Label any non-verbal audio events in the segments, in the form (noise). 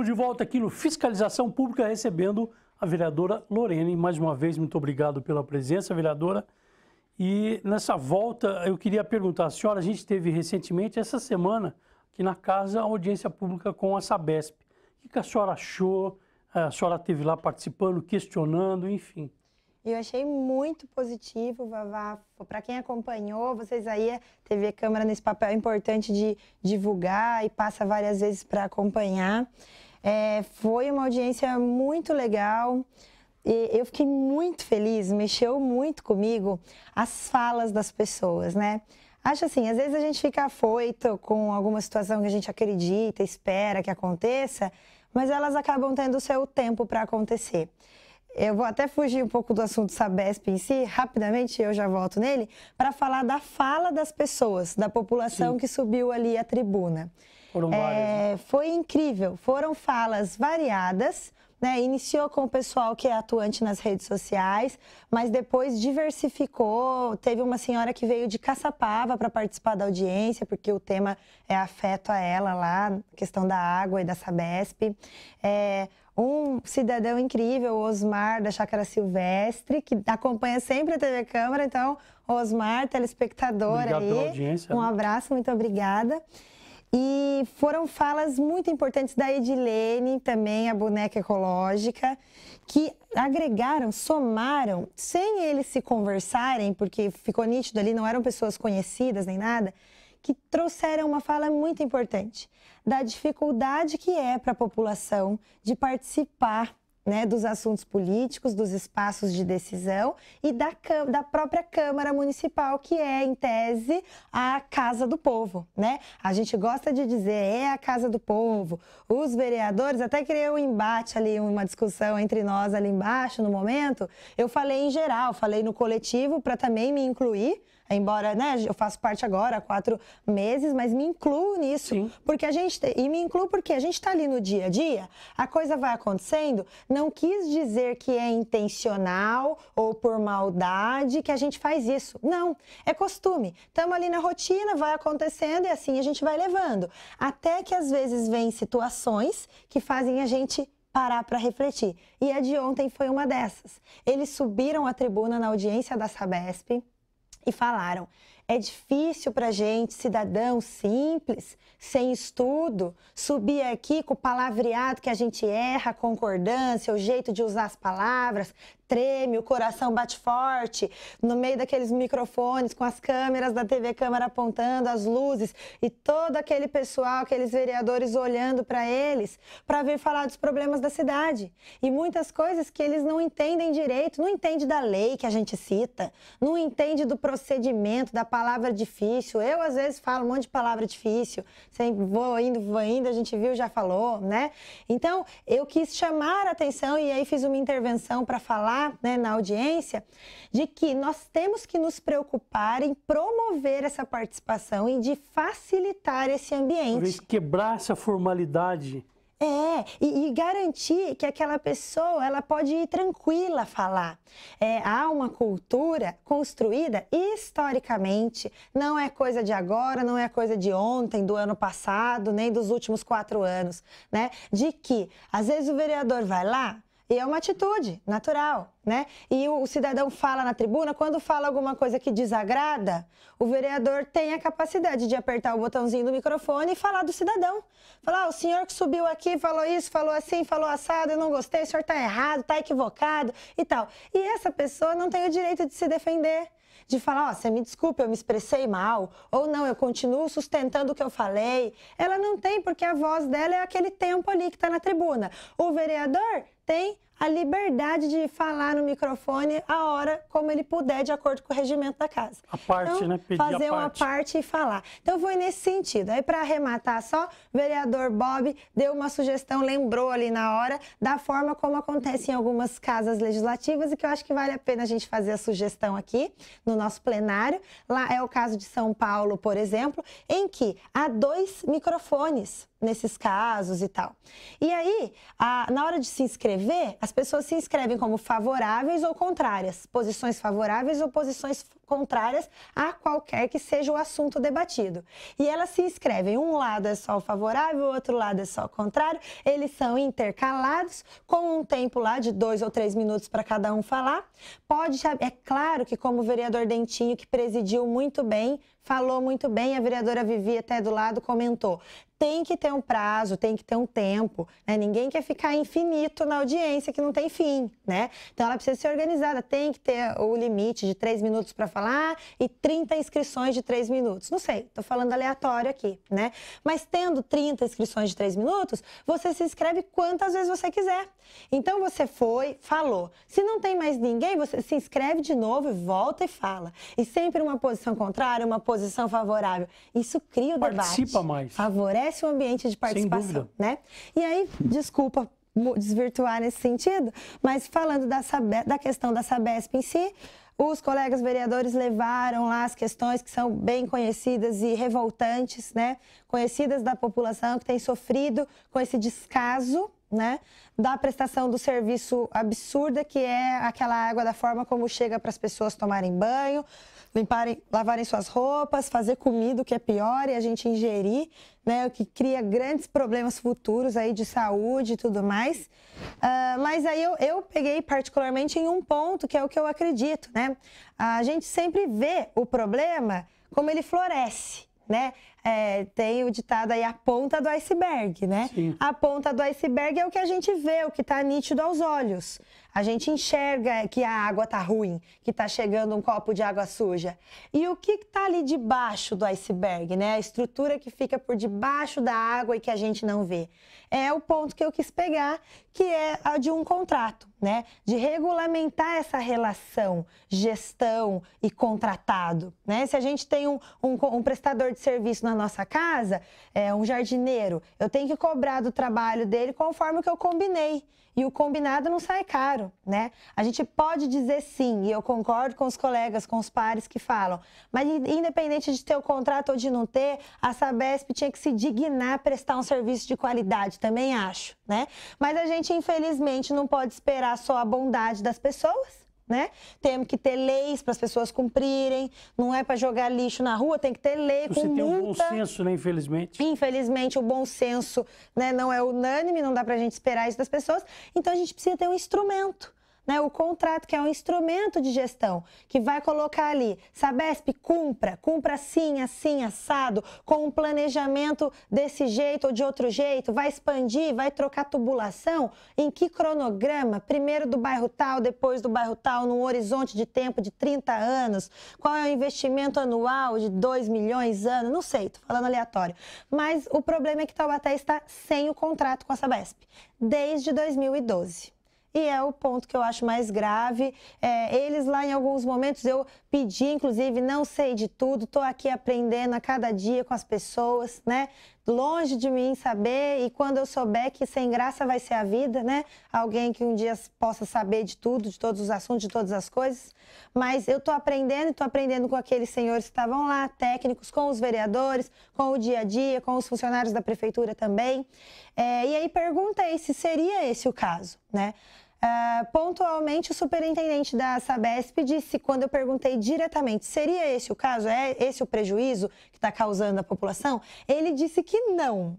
Estamos de volta aqui no Fiscalização Pública, recebendo a vereadora Lorene. Mais uma vez, muito obrigado pela presença, vereadora. E nessa volta, eu queria perguntar a senhora: a gente teve recentemente, essa semana, aqui na casa, a audiência pública com a Sabesp. O que a senhora achou? A senhora esteve lá participando, questionando, enfim. Eu achei muito positivo, Vavá. Para quem acompanhou, vocês aí, a é TV Câmara nesse papel importante de divulgar e passa várias vezes para acompanhar. É, foi uma audiência muito legal. E eu fiquei muito feliz, mexeu muito comigo as falas das pessoas, né? Acho assim, às vezes a gente fica afoito com alguma situação que a gente acredita, espera que aconteça, mas elas acabam tendo o seu tempo para acontecer. Eu vou até fugir um pouco do assunto Sabesp em si, rapidamente eu já volto nele, para falar da fala das pessoas, da população Sim. que subiu ali à tribuna. Foram é, várias. Né? foi incrível, foram falas variadas, né, iniciou com o pessoal que é atuante nas redes sociais, mas depois diversificou. Teve uma senhora que veio de Caçapava para participar da audiência, porque o tema é afeto a ela lá, questão da água e da Sabesp. É, um cidadão incrível, Osmar, da Chácara Silvestre, que acompanha sempre a TV Câmara. Então, Osmar, telespectador Obrigado aí. Pela audiência. Um né? abraço, muito obrigada. E foram falas muito importantes da Edilene, também a boneca ecológica, que agregaram, somaram, sem eles se conversarem, porque ficou nítido ali, não eram pessoas conhecidas nem nada, que trouxeram uma fala muito importante da dificuldade que é para a população de participar né, dos assuntos políticos, dos espaços de decisão e da, da, própria Câmara Municipal, que é, em tese, a Casa do Povo. Né? A gente gosta de dizer é a Casa do Povo. Os vereadores, até criei um embate ali, uma discussão entre nós ali embaixo no momento. Eu falei em geral, falei no coletivo para também me incluir, Embora, né, eu faço parte agora há quatro meses, mas me incluo nisso. Sim. Porque a gente. E me incluo porque a gente está ali no dia a dia, a coisa vai acontecendo. Não quis dizer que é intencional ou por maldade que a gente faz isso. Não. É costume. Estamos ali na rotina, vai acontecendo e assim a gente vai levando. Até que às vezes vem situações que fazem a gente parar para refletir. E a de ontem foi uma dessas. Eles subiram a tribuna na audiência da Sabesp e falaram: é difícil para gente, cidadão simples, sem estudo, subir aqui com o palavreado que a gente erra, a concordância, o jeito de usar as palavras, treme, o coração bate forte, no meio daqueles microfones com as câmeras da TV Câmara apontando, as luzes e todo aquele pessoal, aqueles vereadores olhando para eles para vir falar dos problemas da cidade. E muitas coisas que eles não entendem direito, não entende da lei que a gente cita, não entende do procedimento, da palavra palavra difícil. Eu, às vezes, falo um monte de palavra difícil. Sempre vou indo, vou indo, a gente viu, já falou, né? Então, eu quis chamar a atenção e aí fiz uma intervenção para falar né, na audiência de que nós temos que nos preocupar em promover essa participação e de facilitar esse ambiente. Talvez quebrar essa formalidade é, e, e, garantir que aquela pessoa ela pode ir tranquila falar. É, há uma cultura construída historicamente, não é coisa de agora, não é coisa de ontem, do ano passado, nem dos últimos quatro anos, né? De que às vezes o vereador vai lá, e é uma atitude natural, né? E o, cidadão fala na tribuna, quando fala alguma coisa que desagrada, o vereador tem a capacidade de apertar o botãozinho do microfone e falar do cidadão. Falar, ah, o senhor que subiu aqui falou isso, falou assim, falou assado, eu não gostei, o senhor tá errado, tá equivocado e tal. E essa pessoa não tem o direito de se defender de falar, ó, oh, você me desculpe, eu me expressei mal, ou não, eu continuo sustentando o que eu falei. Ela não tem, porque a voz dela é aquele tempo ali que está na tribuna. O vereador tem a liberdade de falar no microfone a hora como ele puder, de acordo com o regimento da casa. A parte, então, né? Pedir fazer a uma parte. parte e falar. Então foi nesse sentido. Aí, para arrematar só, o vereador Bob deu uma sugestão, lembrou ali na hora, da forma como acontece em algumas casas legislativas, e que eu acho que vale a pena a gente fazer a sugestão aqui no nosso plenário. Lá é o caso de São Paulo, por exemplo, em que há dois microfones nesses casos e tal. E aí, a, na hora de se inscrever, as pessoas se inscrevem como favoráveis ou contrárias, posições favoráveis ou posições contrárias a qualquer que seja o assunto debatido. E elas se inscrevem, um lado é só o favorável, o outro lado é só o contrário, eles são intercalados com um tempo lá de dois ou três minutos para cada um falar. Pode, é claro que como o vereador Dentinho, que presidiu muito bem, falou muito bem, a vereadora Vivi até do lado comentou. Tem que ter um prazo, tem que ter um tempo. Né? Ninguém quer ficar infinito na audiência que não tem fim, né? Então ela precisa ser organizada, tem que ter o limite de três minutos para falar e 30 inscrições de três minutos. Não sei, estou falando aleatório aqui, né? Mas tendo 30 inscrições de três minutos, você se inscreve quantas vezes você quiser. Então você foi, falou. Se não tem mais ninguém, você se inscreve de novo e volta e fala. E sempre uma posição contrária, uma posição favorável. Isso cria o Participa debate. Participa mais. Favorece o ambiente de participação, né? E aí, desculpa desvirtuar nesse sentido, mas falando da, da questão da Sabesp em si, os colegas vereadores levaram lá as questões que são bem conhecidas e revoltantes, né? Conhecidas da população que tem sofrido com esse descaso né, da prestação do serviço absurda que é aquela água da forma como chega para as pessoas tomarem banho, limparem, lavarem suas roupas, fazer comida, o que é pior, e a gente ingerir, né, o que cria grandes problemas futuros aí de saúde e tudo mais. Uh, mas aí eu, eu peguei particularmente em um ponto que é o que eu acredito, né? A gente sempre vê o problema como ele floresce. Né? é, tem o ditado aí a ponta do iceberg, né? Sim. A ponta do iceberg é o que a gente vê, o que está nítido aos olhos. A gente enxerga que a água está ruim, que está chegando um copo de água suja. E o que está ali debaixo do iceberg, né? A estrutura que fica por debaixo da água e que a gente não vê. É o ponto que eu quis pegar, que é a de um contrato, né? De regulamentar essa relação gestão e contratado, né? Se a gente tem um, um, um prestador de serviço na nossa casa, é, um jardineiro, eu tenho que cobrar do trabalho dele conforme o que eu combinei. E o combinado não sai caro, né? A gente pode dizer sim, e eu concordo com os colegas, com os pares que falam, mas independente de ter o contrato ou de não ter, a Sabesp tinha que se dignar a prestar um serviço de qualidade, também acho, né? Mas a gente, infelizmente, não pode esperar só a bondade das pessoas, né? Temos que ter leis para as pessoas cumprirem. Não é para jogar lixo na rua, tem que ter lei Você com multa. Você tem o bom senso, né? Infelizmente. Infelizmente, o bom senso né, não é unânime, não dá para a gente esperar isso das pessoas. Então, a gente precisa ter um instrumento. Né, o contrato, que é um instrumento de gestão, que vai colocar ali, Sabesp, cumpra, cumpra assim, assim, assado, com um planejamento desse jeito ou de outro jeito, vai expandir, vai trocar tubulação, em que cronograma? Primeiro do bairro tal, depois do bairro tal, num horizonte de tempo de 30 anos, qual é o investimento anual de 2 milhões ano, não sei, estou falando aleatório. Mas o problema é que Taubaté está sem o contrato com a Sabesp, desde 2012 e é o ponto que eu acho mais grave. É, eles lá em alguns momentos eu pedi, inclusive, não sei de tudo, estou aqui aprendendo a cada dia com as pessoas, né? longe de mim saber, e quando eu souber que sem graça vai ser a vida, né? Alguém que um dia possa saber de tudo, de todos os assuntos, de todas as coisas. Mas eu estou aprendendo e estou aprendendo com aqueles senhores que estavam lá, técnicos, com os vereadores, com o dia a dia, com os funcionários da prefeitura também. É, e aí perguntei se seria esse o caso, né? Uh, pontualmente, o superintendente da Sabesp disse, quando eu perguntei diretamente, seria esse o caso? É esse o prejuízo que está causando à população? Ele disse que não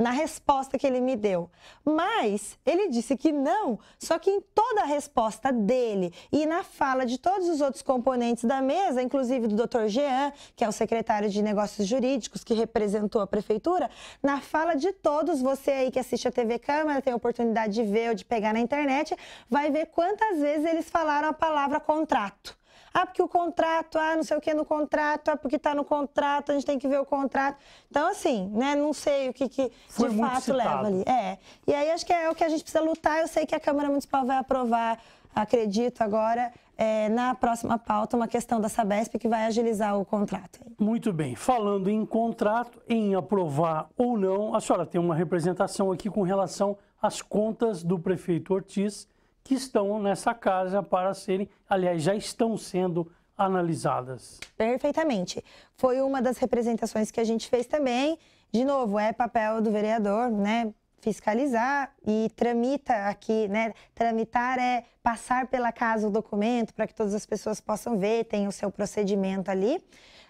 na resposta que ele me deu. Mas ele disse que não, só que em toda a resposta dele e na fala de todos os outros componentes da mesa, inclusive do Dr. Jean, que é o secretário de Negócios Jurídicos que representou a prefeitura, na fala de todos, você aí que assiste a TV Câmara, tem a oportunidade de ver ou de pegar na internet, vai ver quantas vezes eles falaram a palavra contrato. Ah, porque o contrato, ah, não sei o que no contrato, ah, porque está no contrato, a gente tem que ver o contrato. Então, assim, né, não sei o que, que de fato citado. leva ali. É. E aí acho que é o que a gente precisa lutar. Eu sei que a Câmara Municipal vai aprovar, acredito agora, é, na próxima pauta uma questão da Sabesp que vai agilizar o contrato. Muito bem. Falando em contrato, em aprovar ou não, a senhora tem uma representação aqui com relação às contas do prefeito Ortiz que estão nessa casa para serem, aliás, já estão sendo analisadas. Perfeitamente. Foi uma das representações que a gente fez também. De novo, é papel do vereador, né? fiscalizar e tramita aqui, né? Tramitar é passar pela casa o documento para que todas as pessoas possam ver, tem o seu procedimento ali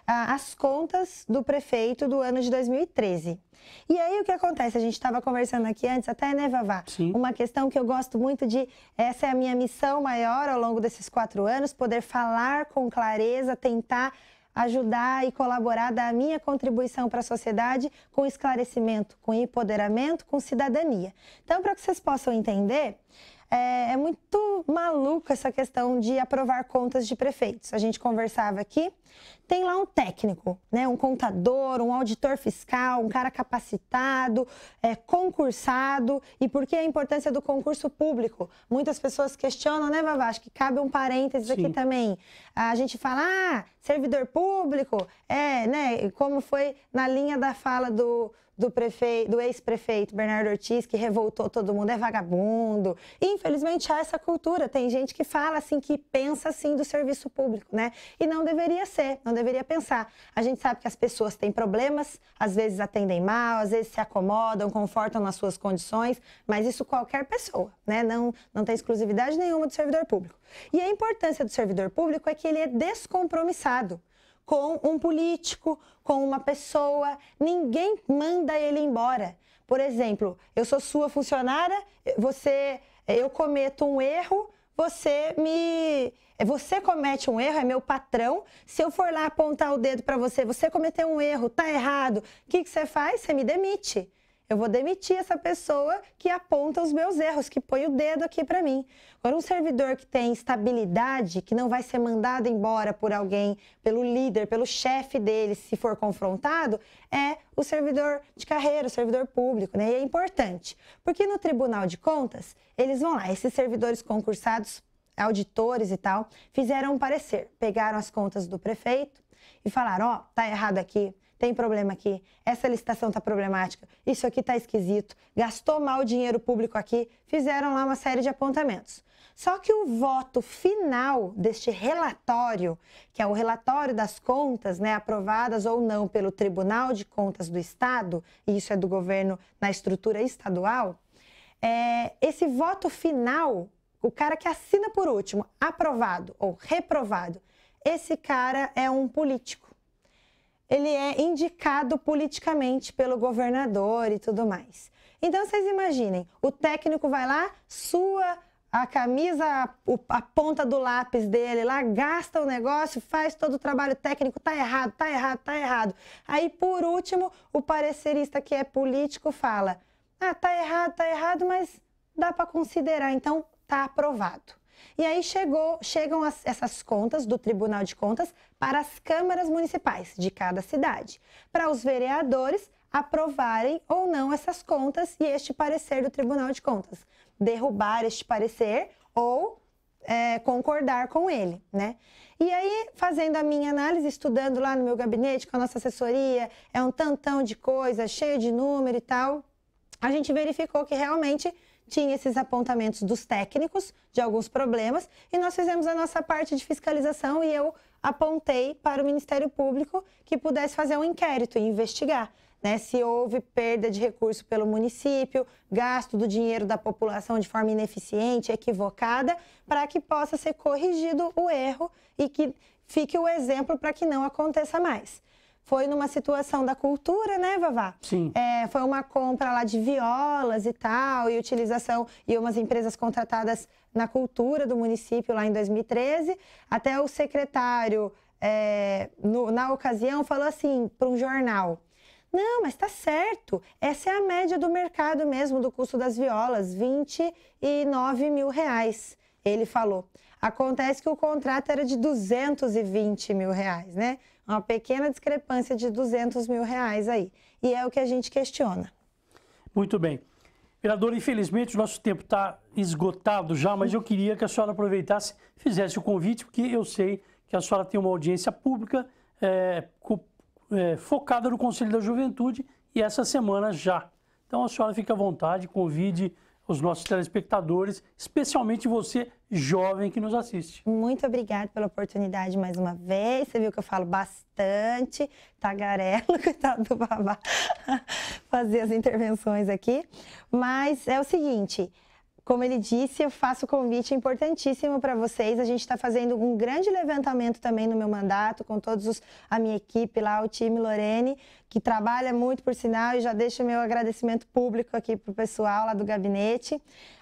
ah, as contas do prefeito do ano de 2013. E aí o que acontece? A gente estava conversando aqui antes, até, né, Vavá? Sim. Uma questão que eu gosto muito de. Essa é a minha missão maior ao longo desses quatro anos, poder falar com clareza, tentar ajudar e colaborar, dar a minha contribuição para a sociedade com esclarecimento, com empoderamento, com cidadania. Então, para que vocês possam entender, é, é muito maluca essa questão de aprovar contas de prefeitos. A gente conversava aqui, tem lá um técnico, né, um contador, um auditor fiscal, um cara capacitado, é, concursado. E por que a importância do concurso público? Muitas pessoas questionam, né, Vavá? Acho que cabe um parênteses Sim. aqui também. A gente fala, ah, servidor público, é, né, como foi na linha da fala do, do, do ex-prefeito Bernardo Ortiz, que revoltou todo mundo, é vagabundo. E, infelizmente, há essa cultura. Tem gente que fala assim, que pensa assim do serviço público, né? E não deveria ser, não deveria pensar. A gente sabe que as pessoas têm problemas, às vezes atendem mal, às vezes se acomodam, confortam nas suas condições, mas isso qualquer pessoa, né? Não, não tem exclusividade nenhuma do servidor público. E a importância do servidor público é que ele é descompromissado com um político, com uma pessoa. Ninguém manda ele embora. Por exemplo, eu sou sua funcionária, você, eu cometo um erro, você me você comete um erro, é meu patrão. Se eu for lá apontar o dedo para você, você cometeu um erro, tá errado. O que, que você faz? Você me demite. Eu vou demitir essa pessoa que aponta os meus erros, que põe o dedo aqui para mim. Agora, um servidor que tem estabilidade, que não vai ser mandado embora por alguém, pelo líder, pelo chefe dele, se for confrontado, é o servidor de carreira, o servidor público, né? E é importante, porque no Tribunal de Contas, eles vão lá, esses servidores concursados, auditores e tal, fizeram um parecer, pegaram as contas do prefeito e falaram: ó, oh, tá errado aqui tem problema aqui, essa licitação está problemática, isso aqui está esquisito, gastou mal o dinheiro público aqui, fizeram lá uma série de apontamentos. Só que o voto final deste relatório, que é o relatório das contas, né, aprovadas ou não pelo Tribunal de Contas do Estado, e isso é do governo na estrutura estadual, é, esse voto final, o cara que assina por último, aprovado ou reprovado, esse cara é um político ele é indicado politicamente pelo governador e tudo mais. Então vocês imaginem, o técnico vai lá, sua a camisa, a ponta do lápis dele lá, gasta o negócio, faz todo o trabalho técnico, tá errado, tá errado, tá errado. Aí, por último, o parecerista que é político fala: ah, tá errado, tá errado, mas dá para considerar, então tá aprovado. E aí chegou, chegam as, essas contas do Tribunal de Contas para as câmaras municipais de cada cidade, para os vereadores aprovarem ou não essas contas e este parecer do Tribunal de Contas, derrubar este parecer ou é, concordar com ele, né? E aí, fazendo a minha análise, estudando lá no meu gabinete com a nossa assessoria, é um tantão de coisa, cheio de número e tal, a gente verificou que realmente tinha esses apontamentos dos técnicos de alguns problemas e nós fizemos a nossa parte de fiscalização e eu apontei para o Ministério Público que pudesse fazer um inquérito e investigar. Né, se houve perda de recurso pelo município, gasto do dinheiro da população de forma ineficiente, equivocada, para que possa ser corrigido o erro e que fique o exemplo para que não aconteça mais foi numa situação da cultura, né, Vavá? Sim. É, foi uma compra lá de violas e tal, e utilização, e umas empresas contratadas na cultura do município lá em 2013. Até o secretário, é, no, na ocasião, falou assim para um jornal. Não, mas tá certo. Essa é a média do mercado mesmo, do custo das violas, 29 mil reais, ele falou. Acontece que o contrato era de 220 mil reais, né? Uma pequena discrepância de 200 mil reais aí. E é o que a gente questiona. Muito bem. Vereadora, infelizmente o nosso tempo está esgotado já, mas eu queria que a senhora aproveitasse, fizesse o convite, porque eu sei que a senhora tem uma audiência pública é, é, focada no Conselho da Juventude e essa semana já. Então a senhora fica à vontade, convide os nossos telespectadores, especialmente você, jovem que nos assiste. Muito obrigada pela oportunidade mais uma vez. Você viu que eu falo bastante, tagarelo, (laughs) coitado do babá, (laughs) fazer as intervenções aqui. Mas é o seguinte, como ele disse, eu faço convite importantíssimo para vocês. A gente está fazendo um grande levantamento também no meu mandato, com todos os, a minha equipe lá, o time Lorene, que trabalha muito, por sinal, e já deixo meu agradecimento público aqui para o pessoal lá do gabinete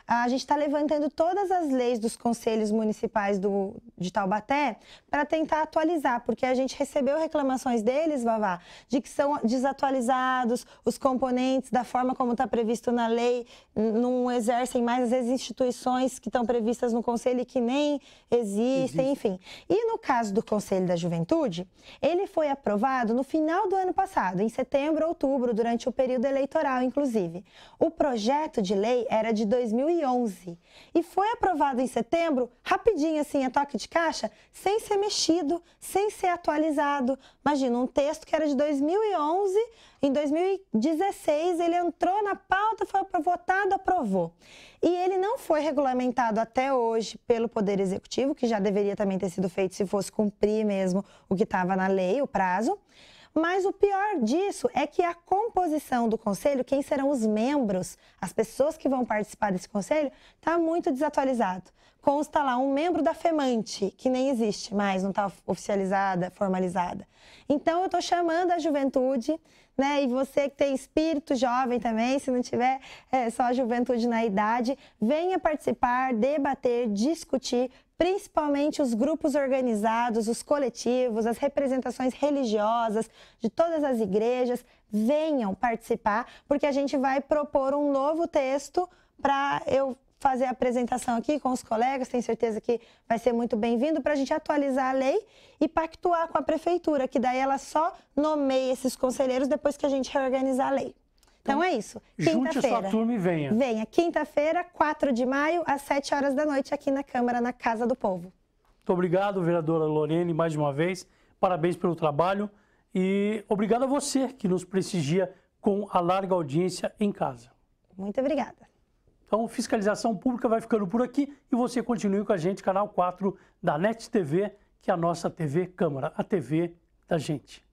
a gente está levantando todas as leis dos conselhos municipais do, de Taubaté para tentar atualizar, porque a gente recebeu reclamações deles, Vavá, de que são desatualizados os componentes da forma como está previsto na lei, não exercem mais, as instituições que estão previstas no conselho e que nem existem, Existe. enfim. E no caso do Conselho da Juventude, ele foi aprovado no final do ano passado, em setembro, outubro, durante o período eleitoral, inclusive. O projeto de lei era de 2008 2011. E foi aprovado em setembro, rapidinho assim, a toque de caixa, sem ser mexido, sem ser atualizado. Imagina, um texto que era de 2011, em 2016 ele entrou na pauta, foi votado, aprovou. E ele não foi regulamentado até hoje pelo Poder Executivo, que já deveria também ter sido feito se fosse cumprir mesmo o que estava na lei, o prazo. Mas o pior disso é que a composição do conselho, quem serão os membros, as pessoas que vão participar desse conselho, está muito desatualizado. Consta lá um membro da FEMANTE, que nem existe mais, não está oficializada, formalizada. Então, eu estou chamando a juventude né? E você que tem espírito jovem também, se não tiver é, só a juventude na idade, venha participar, debater, discutir, principalmente os grupos organizados, os coletivos, as representações religiosas de todas as igrejas, venham participar, porque a gente vai propor um novo texto para eu fazer a apresentação aqui com os colegas, tenho certeza que vai ser muito bem-vindo, para a gente atualizar a lei e pactuar com a prefeitura, que daí ela só nomeia esses conselheiros depois que a gente reorganizar a lei. Então, então é isso. Junte a sua turma e venha. Venha, quinta-feira, 4 de maio, às 7 horas da noite, aqui na Câmara, na Casa do Povo. Muito obrigado, vereadora Lorene, mais uma vez. Parabéns pelo trabalho e obrigado a você que nos prestigia com a larga audiência em casa. Muito obrigada. Então, fiscalização pública vai ficando por aqui e você continue com a gente, canal 4 da NET TV, que é a nossa TV Câmara, a TV da gente.